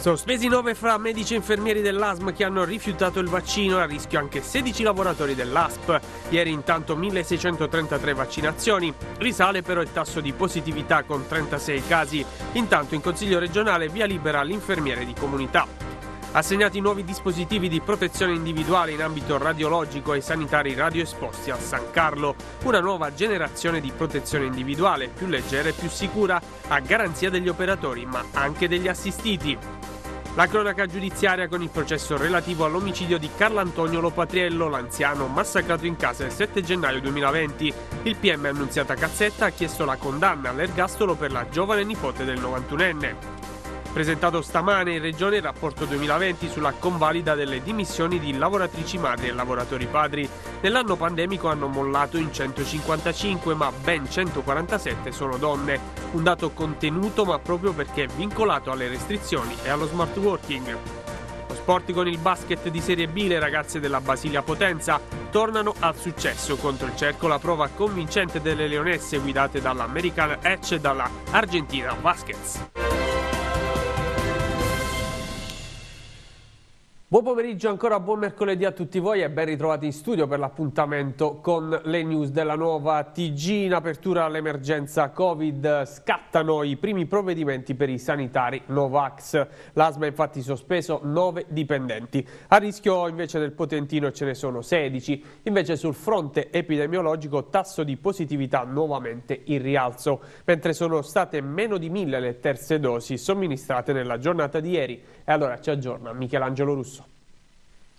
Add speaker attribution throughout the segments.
Speaker 1: Sospesi 9 fra medici e infermieri dell'ASM che hanno rifiutato il vaccino, a rischio anche 16 lavoratori dell'ASP. Ieri intanto 1633 vaccinazioni, risale però il tasso di positività con 36 casi. Intanto in Consiglio regionale via libera all'infermiere di comunità assegnati nuovi dispositivi di protezione individuale in ambito radiologico ai sanitari radioesposti a San Carlo, una nuova generazione di protezione individuale più leggera e più sicura a garanzia degli operatori ma anche degli assistiti. La cronaca giudiziaria con il processo relativo all'omicidio di Carlantonio Lopatriello, l'anziano massacrato in casa il 7 gennaio 2020. Il PM Annunziata Cazzetta ha chiesto la condanna all'ergastolo per la giovane nipote del 91enne. Presentato stamane in Regione il rapporto 2020 sulla convalida delle dimissioni di lavoratrici madri e lavoratori padri. Nell'anno pandemico hanno mollato in 155 ma ben 147 sono donne, un dato contenuto ma proprio perché vincolato alle restrizioni e allo smart working. Lo sport con il basket di Serie B, le ragazze della Basilia Potenza tornano al successo contro il cerco la prova convincente delle leonesse guidate dall'American Etch e dalla argentina Vasquez. Buon pomeriggio ancora, buon mercoledì a tutti voi e ben ritrovati in studio per l'appuntamento con le news della nuova TG. In apertura all'emergenza Covid scattano i primi provvedimenti per i sanitari Novax. L'ASMA ha infatti sospeso 9 dipendenti. A rischio invece del Potentino ce ne sono 16. Invece sul fronte epidemiologico tasso di positività nuovamente in rialzo, mentre sono state meno di mille le terze dosi somministrate nella giornata di ieri e allora ci aggiorna Michelangelo Russo.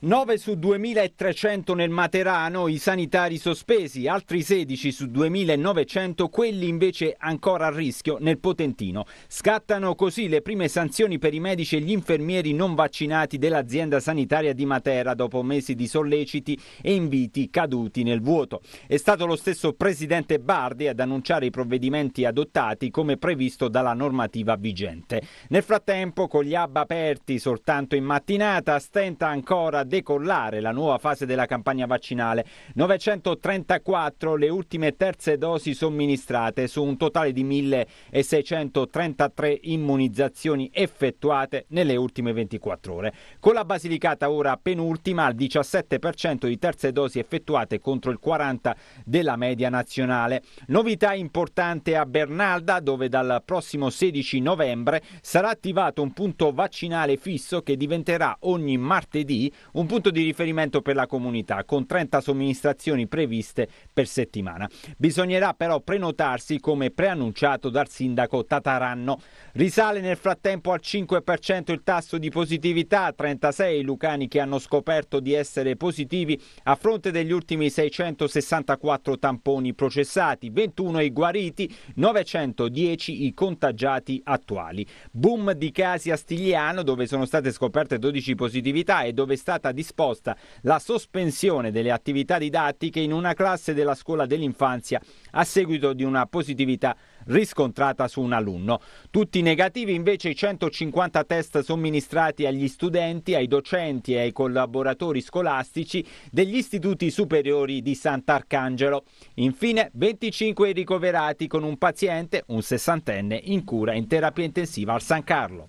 Speaker 1: 9 su 2300
Speaker 2: nel Materano i sanitari sospesi, altri 16 su 2900 quelli invece ancora a rischio nel Potentino. Scattano così le prime sanzioni per i medici e gli infermieri non vaccinati dell'azienda sanitaria di Matera dopo mesi di solleciti e inviti caduti nel vuoto. È stato lo stesso presidente Bardi ad annunciare i provvedimenti adottati come previsto dalla normativa vigente. Nel frattempo con gli hub aperti soltanto in mattinata stenta ancora decollare la nuova fase della campagna vaccinale. 934 le ultime terze dosi somministrate su un totale di 1633 immunizzazioni effettuate nelle ultime 24 ore. Con la Basilicata ora penultima al 17% di terze dosi effettuate contro il 40% della media nazionale. Novità importante a Bernalda dove dal prossimo 16 novembre sarà attivato un punto vaccinale fisso che diventerà ogni martedì un un punto di riferimento per la comunità con 30 somministrazioni previste per settimana. Bisognerà però prenotarsi come preannunciato dal sindaco Tataranno. Risale nel frattempo al 5% il tasso di positività, 36 i lucani che hanno scoperto di essere positivi a fronte degli ultimi 664 tamponi processati, 21 i guariti, 910 i contagiati attuali. Boom di casi a Stigliano dove sono state scoperte 12 positività e dove è stata disposta la sospensione delle attività didattiche in una classe della scuola dell'infanzia a seguito di una positività riscontrata su un alunno. Tutti negativi invece i 150 test somministrati agli studenti, ai docenti e ai collaboratori scolastici degli istituti superiori di Sant'Arcangelo. Infine 25 ricoverati con un paziente, un sessantenne, in cura in terapia intensiva al San Carlo.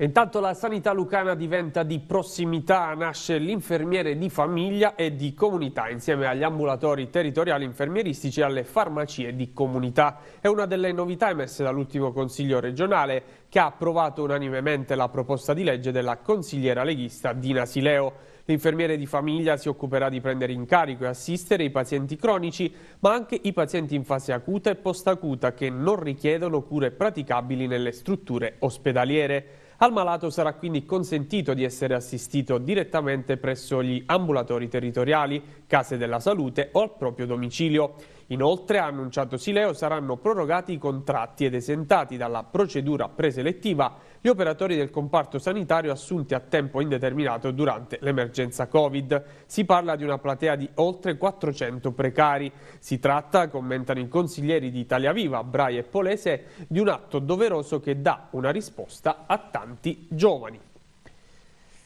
Speaker 1: Intanto la sanità lucana diventa di prossimità, nasce l'infermiere di famiglia e di comunità insieme agli ambulatori territoriali infermieristici e alle farmacie di comunità. È una delle novità emesse dall'ultimo Consiglio regionale che ha approvato unanimemente la proposta di legge della consigliera leghista Dina Sileo. L'infermiere di famiglia si occuperà di prendere in carico e assistere i pazienti cronici, ma anche i pazienti in fase acuta e post-acuta che non richiedono cure praticabili nelle strutture ospedaliere. Al malato sarà quindi consentito di essere assistito direttamente presso gli ambulatori territoriali, case della salute o al proprio domicilio. Inoltre, ha annunciato Sileo, saranno prorogati i contratti ed esentati dalla procedura preselettiva gli operatori del comparto sanitario assunti a tempo indeterminato durante l'emergenza Covid. Si parla di una platea di oltre 400 precari. Si tratta, commentano i consiglieri di Italia Viva, Brai e Polese, di un atto doveroso che dà una risposta a tanti giovani.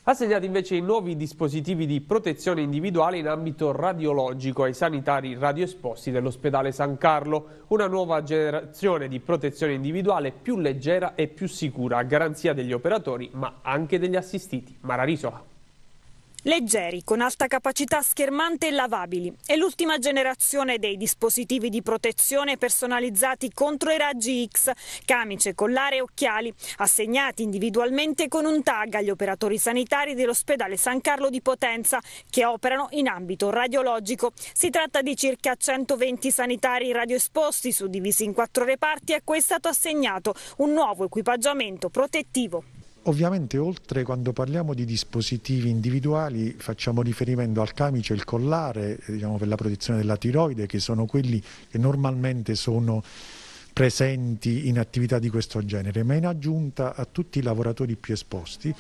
Speaker 1: Ha Assegnati invece i nuovi dispositivi di protezione individuale in ambito radiologico ai sanitari radioesposti dell'ospedale San Carlo, una nuova generazione di protezione individuale più leggera e più sicura, a garanzia degli operatori ma anche degli assistiti. Mara Risola.
Speaker 3: Leggeri, con alta capacità schermante e lavabili. È l'ultima generazione dei dispositivi di protezione personalizzati contro i raggi X, camice, collare e occhiali, assegnati individualmente con un tag agli operatori sanitari dell'ospedale San Carlo di Potenza, che operano in ambito radiologico. Si tratta di circa 120 sanitari radioesposti, suddivisi in quattro reparti, a cui è stato assegnato un nuovo equipaggiamento protettivo.
Speaker 4: Ovviamente oltre quando parliamo di dispositivi individuali facciamo riferimento al camice e al collare diciamo, per la protezione della tiroide che sono quelli che normalmente sono presenti in attività di questo genere, ma in aggiunta a tutti i lavoratori più esposti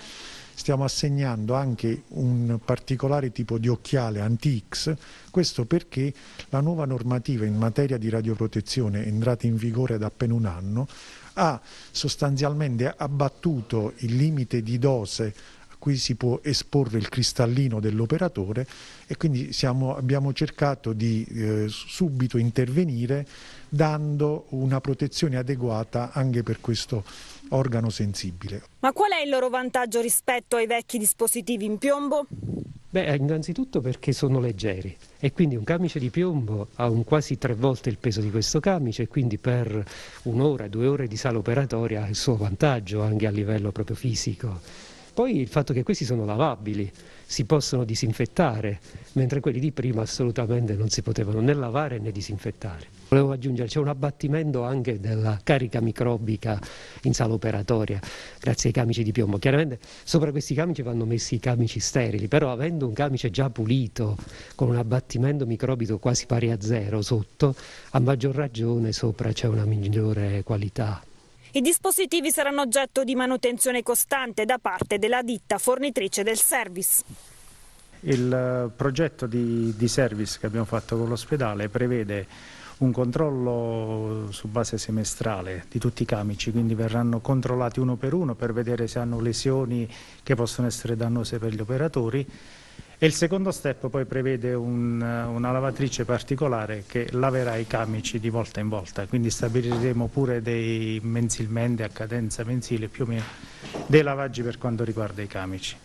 Speaker 4: stiamo assegnando anche un particolare tipo di occhiale anti-X, questo perché la nuova normativa in materia di radioprotezione entrata in vigore da appena un anno ha sostanzialmente abbattuto il limite di dose a cui si può esporre il cristallino dell'operatore e quindi siamo, abbiamo cercato di eh, subito intervenire dando una protezione adeguata anche per questo organo sensibile.
Speaker 3: Ma qual è il loro vantaggio rispetto ai vecchi dispositivi in piombo?
Speaker 5: Beh, innanzitutto perché sono leggeri e quindi un camice di piombo ha un quasi tre volte il peso di questo camice e quindi per un'ora, due ore di sala operatoria ha il suo vantaggio anche a livello proprio fisico. Poi il fatto che questi sono lavabili, si possono disinfettare, mentre quelli di prima assolutamente non si potevano né lavare né disinfettare. Volevo aggiungere, c'è un abbattimento anche della carica microbica in sala operatoria, grazie ai camici di piombo. Chiaramente sopra questi camici vanno messi i camici sterili, però avendo un camice già pulito, con un abbattimento microbico quasi pari a zero sotto, a maggior ragione sopra c'è una migliore qualità.
Speaker 3: I dispositivi saranno oggetto di manutenzione costante da parte della ditta fornitrice del service.
Speaker 5: Il eh, progetto di, di service che abbiamo fatto con l'ospedale prevede un controllo su base semestrale di tutti i camici, quindi verranno controllati uno per uno per vedere se hanno lesioni che possono essere dannose per gli operatori. E il secondo step poi prevede un, una lavatrice particolare che laverà i camici di volta in volta, quindi stabiliremo pure dei mensilmente a cadenza mensile più o meno dei lavaggi per quanto riguarda i camici.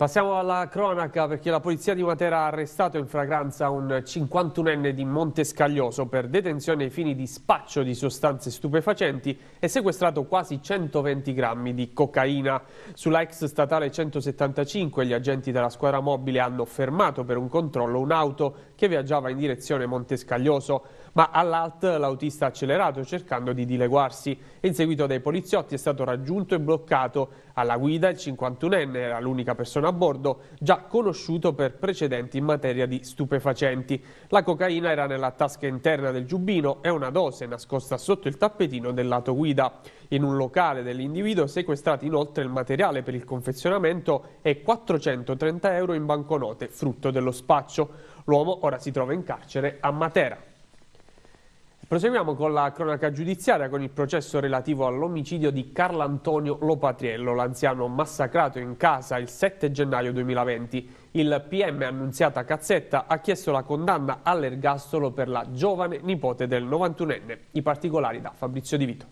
Speaker 1: Passiamo alla cronaca perché la polizia di Matera ha arrestato in fragranza un 51enne di Montescaglioso per detenzione ai fini di spaccio di sostanze stupefacenti e sequestrato quasi 120 grammi di cocaina. Sulla ex statale 175 gli agenti della squadra mobile hanno fermato per un controllo un'auto che viaggiava in direzione Montescaglioso ma all'alt l'autista ha accelerato cercando di dileguarsi. In seguito dai poliziotti è stato raggiunto e bloccato. Alla guida il 51enne era l'unica persona a bordo, già conosciuto per precedenti in materia di stupefacenti. La cocaina era nella tasca interna del giubbino e una dose nascosta sotto il tappetino del lato guida. In un locale dell'individuo sequestrati inoltre il materiale per il confezionamento e 430 euro in banconote, frutto dello spaccio. L'uomo ora si trova in carcere a Matera. Proseguiamo con la cronaca giudiziaria, con il processo relativo all'omicidio di Carlantonio Lopatriello, l'anziano massacrato in casa il 7 gennaio 2020. Il PM Annunziata Cazzetta ha chiesto la condanna all'ergastolo per la giovane nipote del
Speaker 6: 91enne. I particolari da Fabrizio Di Vito.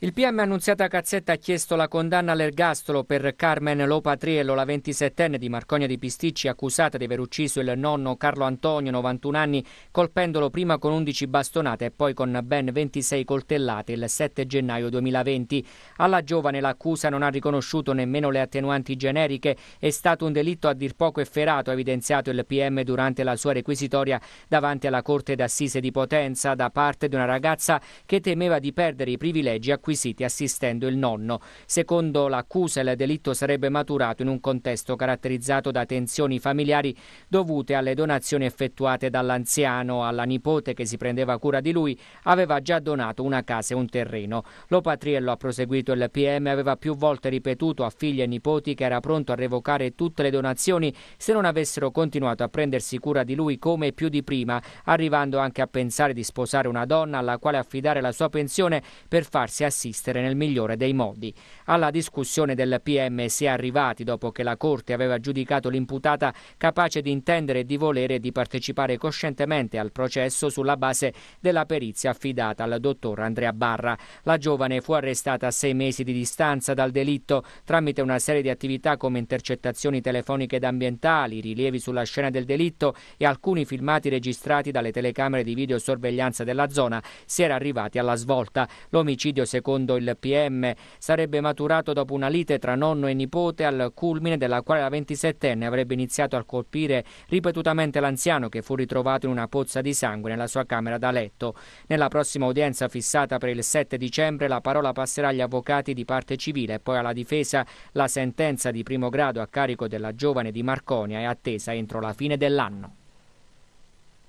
Speaker 6: Il PM annunziato a Cazzetta ha chiesto la condanna all'ergastolo per Carmen Lopatriello, la 27enne di Marconia di Pisticci, accusata di aver ucciso il nonno Carlo Antonio, 91 anni, colpendolo prima con 11 bastonate e poi con ben 26 coltellate il 7 gennaio 2020. Alla giovane l'accusa non ha riconosciuto nemmeno le attenuanti generiche, è stato un delitto a dir poco efferato, ha evidenziato il PM durante la sua requisitoria davanti alla Corte d'Assise di Potenza da parte di una ragazza che temeva di perdere i privilegi a cui acquisiti assistendo il nonno. Secondo l'accusa il delitto sarebbe maturato in un contesto caratterizzato da tensioni familiari dovute alle donazioni effettuate dall'anziano alla nipote che si prendeva cura di lui, aveva già donato una casa e un terreno. Lo Patriello ha proseguito il PM aveva più volte ripetuto a figli e nipoti che era pronto a revocare tutte le donazioni se non avessero continuato a prendersi cura di lui come più di prima, arrivando anche a pensare di sposare una donna alla quale affidare la sua pensione per farsi assistere assistere nel migliore dei modi. Alla discussione del PM si è arrivati dopo che la Corte aveva giudicato l'imputata capace di intendere e di volere di partecipare coscientemente al processo sulla base della perizia affidata al dottor Andrea Barra. La giovane fu arrestata a sei mesi di distanza dal delitto tramite una serie di attività come intercettazioni telefoniche ed ambientali, rilievi sulla scena del delitto e alcuni filmati registrati dalle telecamere di videosorveglianza della zona. Si era arrivati alla svolta. L'omicidio secondo secondo il PM, sarebbe maturato dopo una lite tra nonno e nipote al culmine della quale la 27enne avrebbe iniziato a colpire ripetutamente l'anziano che fu ritrovato in una pozza di sangue nella sua camera da letto. Nella prossima udienza fissata per il 7 dicembre la parola passerà agli avvocati di parte civile e poi alla difesa. La sentenza di primo grado a carico della giovane di Marconia è attesa entro la fine dell'anno.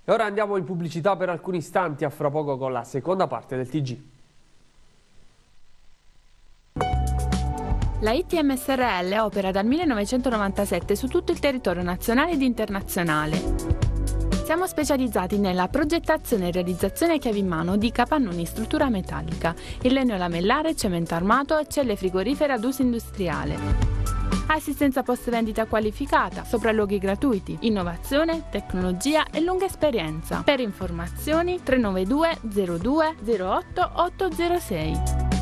Speaker 1: E ora andiamo in pubblicità per alcuni istanti, a fra poco con la seconda parte del TG.
Speaker 7: La ITMSRL opera dal 1997 su tutto il territorio nazionale ed internazionale. Siamo specializzati nella progettazione e realizzazione a chiave in mano di capannoni in struttura metallica, in legno lamellare, cemento armato, e celle frigorifere ad uso industriale. Assistenza post vendita qualificata, sopralluoghi gratuiti, innovazione, tecnologia e lunga esperienza. Per informazioni 392 02 08 806.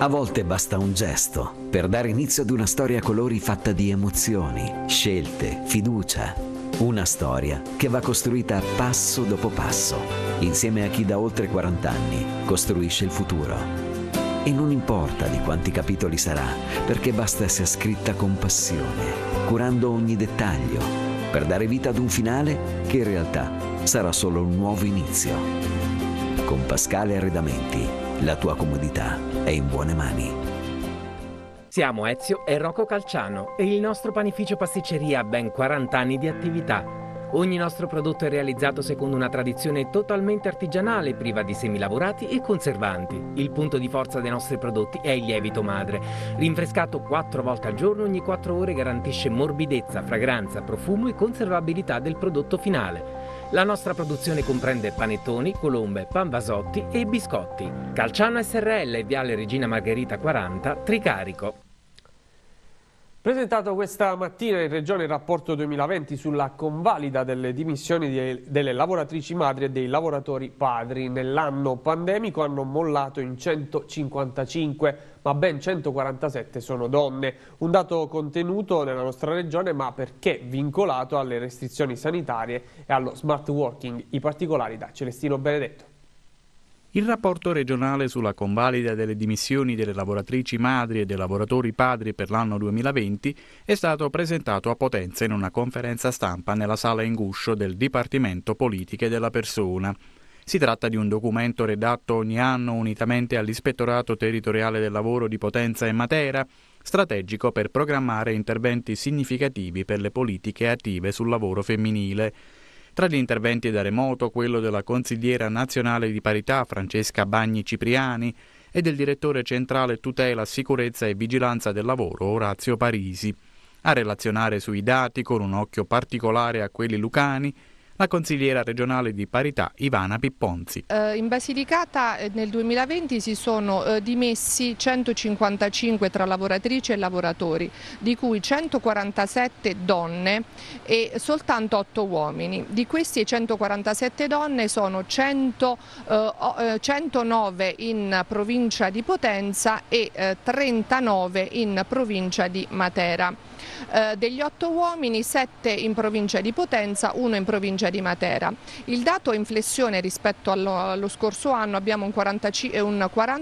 Speaker 5: A
Speaker 8: volte basta un gesto per dare inizio ad una storia a colori fatta di emozioni, scelte, fiducia. Una storia che va costruita passo dopo passo, insieme a chi da oltre 40 anni costruisce il futuro. E non importa di quanti capitoli sarà, perché basta essere scritta con passione, curando ogni dettaglio, per dare vita ad un finale che in realtà sarà solo un nuovo inizio. Con Pascale Arredamenti la tua comodità è in buone mani. Siamo Ezio e Rocco Calciano e il nostro panificio pasticceria
Speaker 2: ha ben 40 anni di attività. Ogni nostro prodotto è realizzato secondo una tradizione totalmente artigianale, priva di semilavorati e conservanti. Il punto di forza dei nostri prodotti è il lievito madre. Rinfrescato 4 volte al giorno, ogni 4 ore garantisce morbidezza, fragranza, profumo e conservabilità del prodotto finale. La nostra produzione comprende panettoni, colombe, panvasotti e biscotti. Calciano SRL, Viale Regina Margherita
Speaker 1: 40, Tricarico. Presentato questa mattina in Regione il rapporto 2020 sulla convalida delle dimissioni delle lavoratrici madri e dei lavoratori padri. Nell'anno pandemico hanno mollato in 155, ma ben 147 sono donne. Un dato contenuto nella nostra Regione, ma perché vincolato alle restrizioni sanitarie e allo smart working. I particolari da Celestino Benedetto.
Speaker 4: Il rapporto regionale sulla convalida delle dimissioni delle lavoratrici madri e dei lavoratori padri per l'anno 2020 è stato presentato a Potenza in una conferenza stampa nella sala in guscio del Dipartimento Politiche della Persona. Si tratta di un documento redatto ogni anno unitamente all'Ispettorato Territoriale del Lavoro di Potenza e Matera, strategico per programmare interventi significativi per le politiche attive sul lavoro femminile tra gli interventi da remoto quello della consigliera nazionale di parità Francesca Bagni Cipriani e del direttore centrale tutela, sicurezza e vigilanza del lavoro Orazio Parisi. A relazionare sui dati con un occhio particolare a quelli lucani la consigliera regionale di parità Ivana Pipponzi.
Speaker 9: Eh, in Basilicata eh, nel 2020 si sono eh, dimessi 155 tra lavoratrici e lavoratori, di cui 147 donne e soltanto 8 uomini. Di queste 147 donne sono 100, 109 in provincia di Potenza e 39 in provincia di Matera eh, degli otto uomini, sette in provincia di Potenza, uno in provincia di Matera. Il dato è in flessione rispetto allo, allo scorso anno, abbiamo un 40%, eh, un 40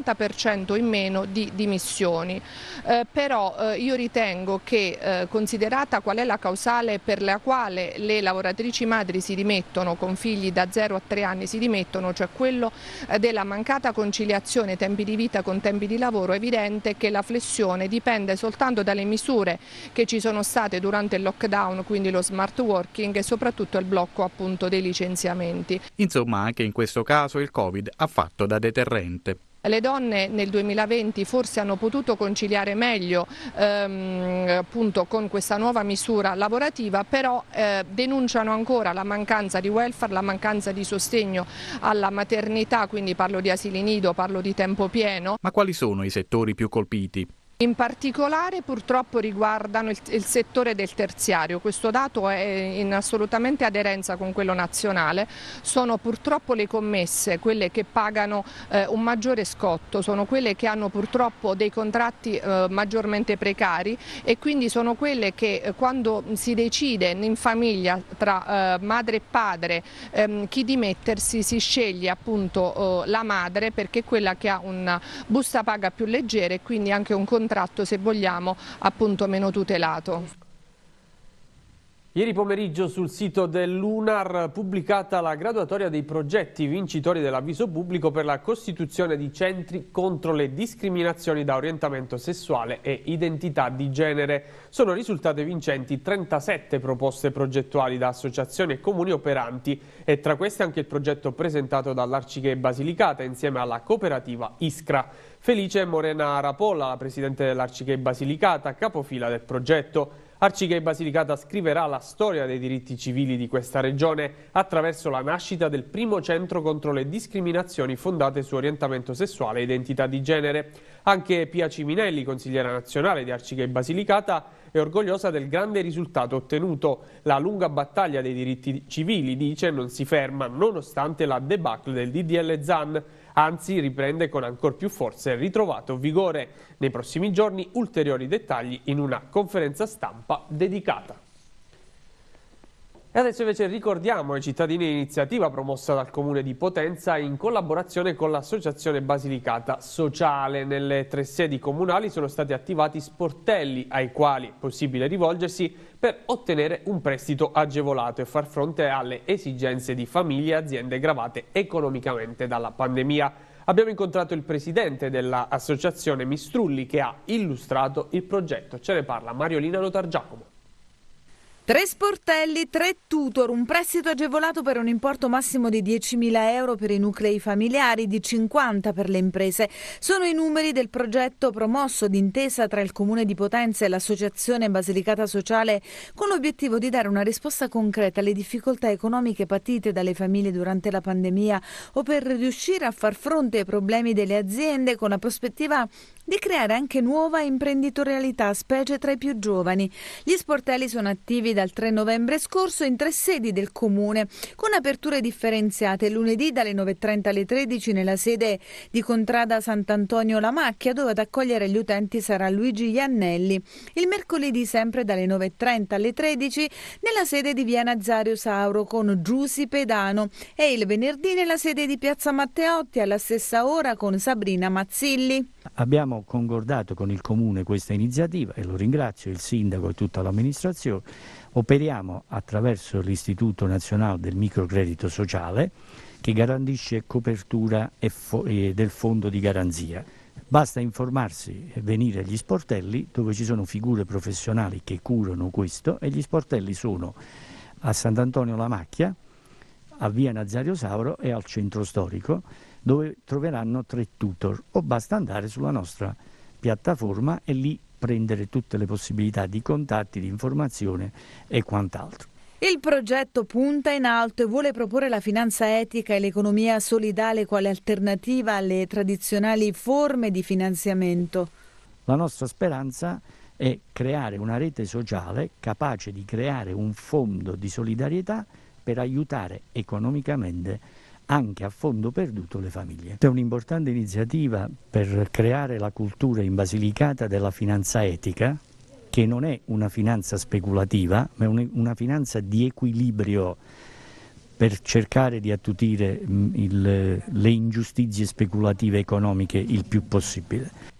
Speaker 9: in meno di dimissioni, eh, però eh, io ritengo che eh, considerata qual è la causale per la quale le lavoratrici madri si dimettono con figli da 0 a 3 anni si dimettono, cioè quello eh, della mancata conciliazione tempi di vita con tempi di lavoro, è evidente che la flessione dipende soltanto dalle misure che ci ci sono state durante il lockdown, quindi lo smart working e soprattutto il blocco appunto dei licenziamenti.
Speaker 4: Insomma anche in questo caso il Covid ha fatto da deterrente
Speaker 9: le donne nel 2020 forse hanno potuto conciliare meglio ehm, appunto con questa nuova misura lavorativa, però eh, denunciano ancora la mancanza di welfare, la mancanza di sostegno alla maternità, quindi parlo di asili nido, parlo di tempo pieno.
Speaker 4: Ma quali sono i settori più colpiti?
Speaker 9: In particolare purtroppo riguardano il, il, settore del terziario, questo dato è in assolutamente aderenza con quello nazionale, sono purtroppo le commesse quelle che pagano eh, un maggiore scotto, sono quelle che hanno purtroppo dei contratti eh, maggiormente precari e quindi sono quelle che eh, quando si decide in famiglia tra eh, madre e padre ehm, chi dimettersi si sceglie appunto eh, la madre perché è quella che ha una busta paga più leggera e quindi anche un contratto contratto se vogliamo appunto meno tutelato.
Speaker 1: Ieri pomeriggio sul sito dell'UNAR pubblicata la graduatoria dei progetti vincitori dell'avviso pubblico per la costituzione di centri contro le discriminazioni da orientamento sessuale e identità di genere. Sono risultate vincenti 37 proposte progettuali da associazioni e comuni operanti e tra queste anche il progetto presentato dall'Arciche Basilicata insieme alla cooperativa Iscra. Felice Morena Rapolla, la presidente dell'Arciche Basilicata, capofila del progetto. Arcigay Basilicata scriverà la storia dei diritti civili di questa regione attraverso la nascita del primo centro contro le discriminazioni fondate su orientamento sessuale e identità di genere. Anche Pia Ciminelli, consigliera nazionale di Arcigay Basilicata, è orgogliosa del grande risultato ottenuto. La lunga battaglia dei diritti civili, dice, non si ferma nonostante la debacle del DDL ZAN anzi riprende con ancor più forza il ritrovato vigore. Nei prossimi giorni ulteriori dettagli in una conferenza stampa dedicata. E adesso invece ricordiamo ai cittadini l'iniziativa promossa dal Comune di Potenza in collaborazione con l'Associazione Basilicata Sociale. Nelle tre sedi comunali sono stati attivati sportelli ai quali è possibile rivolgersi per ottenere un prestito agevolato e far fronte alle esigenze di famiglie e aziende gravate economicamente dalla pandemia. Abbiamo incontrato il presidente dell'associazione Mistrulli che ha illustrato il progetto. Ce ne parla Mariolina Lotar Giacomo.
Speaker 7: Tre sportelli, tre tutor, un prestito agevolato per un importo massimo di 10.000 euro per i nuclei familiari, di 50 per le imprese. Sono i numeri del progetto promosso d'intesa tra il Comune di Potenza e l'Associazione Basilicata Sociale con l'obiettivo di dare una risposta concreta alle difficoltà economiche patite dalle famiglie durante la pandemia o per riuscire a far fronte ai problemi delle aziende con la prospettiva di creare anche nuova imprenditorialità, specie tra i più giovani. Gli sportelli sono attivi dal 3 novembre scorso in tre sedi del comune, con aperture differenziate lunedì dalle 9.30 alle 13 nella sede di Contrada Sant'Antonio La Macchia, dove ad accogliere gli utenti sarà Luigi Iannelli. Il mercoledì sempre dalle 9.30 alle 13 nella sede di Via Nazario Sauro con Giussi Pedano e il venerdì nella sede di Piazza Matteotti alla stessa ora con Sabrina Mazzilli.
Speaker 5: Abbiamo concordato con il Comune questa iniziativa e lo ringrazio, il Sindaco e tutta l'amministrazione. Operiamo attraverso l'Istituto Nazionale del Microcredito Sociale che garantisce copertura del fondo di garanzia. Basta informarsi e venire agli sportelli dove ci sono figure professionali che curano questo e gli sportelli sono a Sant'Antonio La Macchia, a Via Nazario Sauro e al centro storico dove troveranno tre tutor o basta andare sulla nostra piattaforma e lì prendere tutte le possibilità di contatti, di informazione e quant'altro.
Speaker 7: Il progetto punta in alto e vuole proporre la finanza etica e l'economia solidale quale alternativa alle tradizionali forme di finanziamento.
Speaker 5: La nostra speranza è creare una rete sociale capace di creare un fondo di solidarietà per aiutare economicamente anche a fondo perduto le famiglie. È un'importante iniziativa per creare la cultura in Basilicata della finanza etica, che non è una finanza speculativa, ma è una finanza di equilibrio per cercare di attutire mm, il, le ingiustizie speculative economiche il più possibile.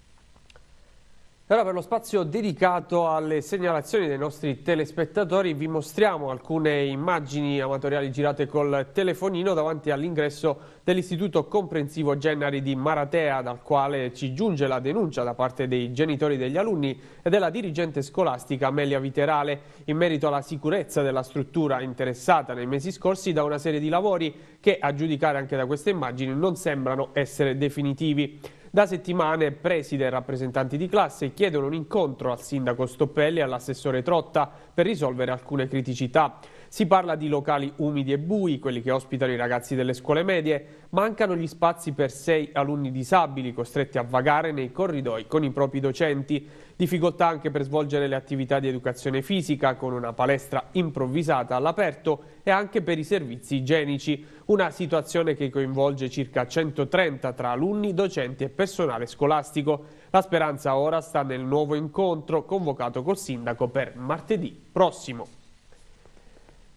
Speaker 1: Allora per lo spazio dedicato alle segnalazioni dei nostri telespettatori vi mostriamo alcune immagini amatoriali girate col telefonino davanti all'ingresso dell'istituto comprensivo Gennari di Maratea dal quale ci giunge la denuncia da parte dei genitori degli alunni e della dirigente scolastica Amelia Viterale in merito alla sicurezza della struttura interessata nei mesi scorsi da una serie di lavori che a giudicare anche da queste immagini non sembrano essere definitivi. Da settimane preside e rappresentanti di classe chiedono un incontro al sindaco Stoppelli e all'assessore Trotta per risolvere alcune criticità. Si parla di locali umidi e bui, quelli che ospitano i ragazzi delle scuole medie, mancano gli spazi per sei alunni disabili costretti a vagare nei corridoi con i propri docenti, difficoltà anche per svolgere le attività di educazione fisica con una palestra improvvisata all'aperto e anche per i servizi igienici, una situazione che coinvolge circa 130 tra alunni, docenti e personale scolastico. La speranza ora sta nel nuovo incontro convocato col sindaco per martedì prossimo.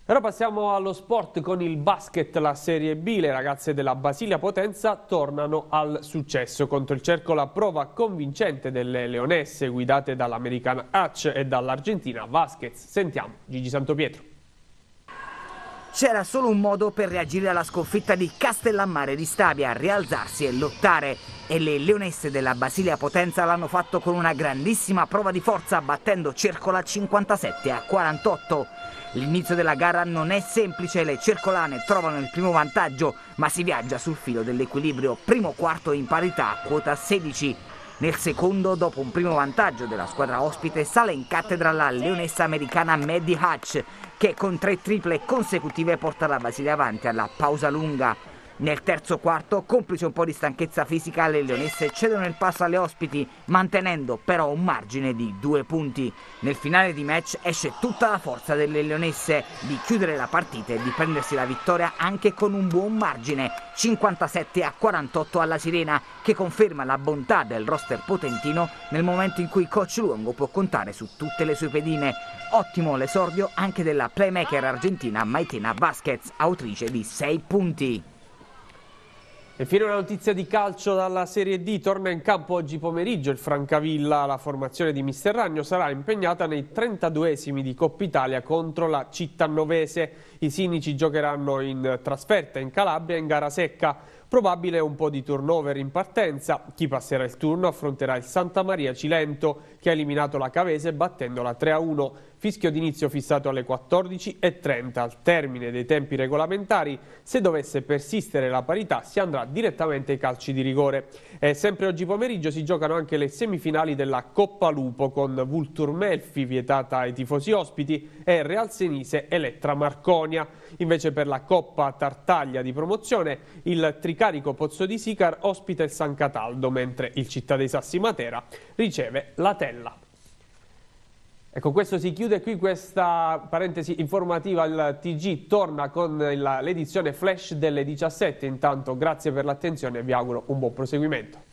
Speaker 1: Ora passiamo allo sport con il basket, la Serie B. Le ragazze della Basilia Potenza tornano al successo. Contro il cerco la prova convincente delle leonesse guidate dall'American Hatch e dall'argentina Vasquez. Sentiamo Gigi Santopietro.
Speaker 8: C'era solo un modo per reagire alla sconfitta di Castellammare di Stabia, rialzarsi e lottare. E le leonesse della Basilia Potenza l'hanno fatto con una grandissima prova di forza, battendo Cercola 57 a 48. L'inizio della gara non è semplice, le cercolane trovano il primo vantaggio, ma si viaggia sul filo dell'equilibrio, primo quarto in parità, quota 16. Nel secondo, dopo un primo vantaggio della squadra ospite, sale in cattedra la leonessa americana Maddie Hatch, che con tre triple consecutive porta la Basile avanti alla pausa lunga. Nel terzo quarto, complice un po' di stanchezza fisica, le leonesse cedono il passo alle ospiti, mantenendo però un margine di due punti. Nel finale di match esce tutta la forza delle leonesse di chiudere la partita e di prendersi la vittoria anche con un buon margine, 57 a 48 alla Sirena, che conferma la bontà del roster potentino nel momento in cui coach Luongo può contare su tutte le sue pedine. Ottimo l'esordio anche della playmaker argentina Maitena Vasquez, autrice di 6 punti. E fine una notizia di calcio dalla Serie D, torna in campo oggi pomeriggio il Francavilla,
Speaker 1: la formazione di Mister Ragno sarà impegnata nei 32esimi di Coppa Italia contro la Cittanovese. I Sinici giocheranno in trasferta in Calabria in gara secca, probabile un po' di turnover in partenza. Chi passerà il turno affronterà il Santa Maria Cilento che ha eliminato la Cavese battendola 3-1. Fischio d'inizio fissato alle 14.30. Al termine dei tempi regolamentari, se dovesse persistere la parità, si andrà direttamente ai calci di rigore. E sempre oggi pomeriggio si giocano anche le semifinali della Coppa Lupo con Vultur Melfi vietata ai tifosi ospiti e Real Senise Elettra Marconia. Invece per la Coppa Tartaglia di promozione il tricarico Pozzo di Sicar ospita il San Cataldo mentre il Città dei Sassi Matera riceve la Tella. Ecco, questo si chiude qui questa parentesi informativa. Il TG torna con l'edizione flash delle 17. Intanto grazie per l'attenzione e vi auguro un buon proseguimento.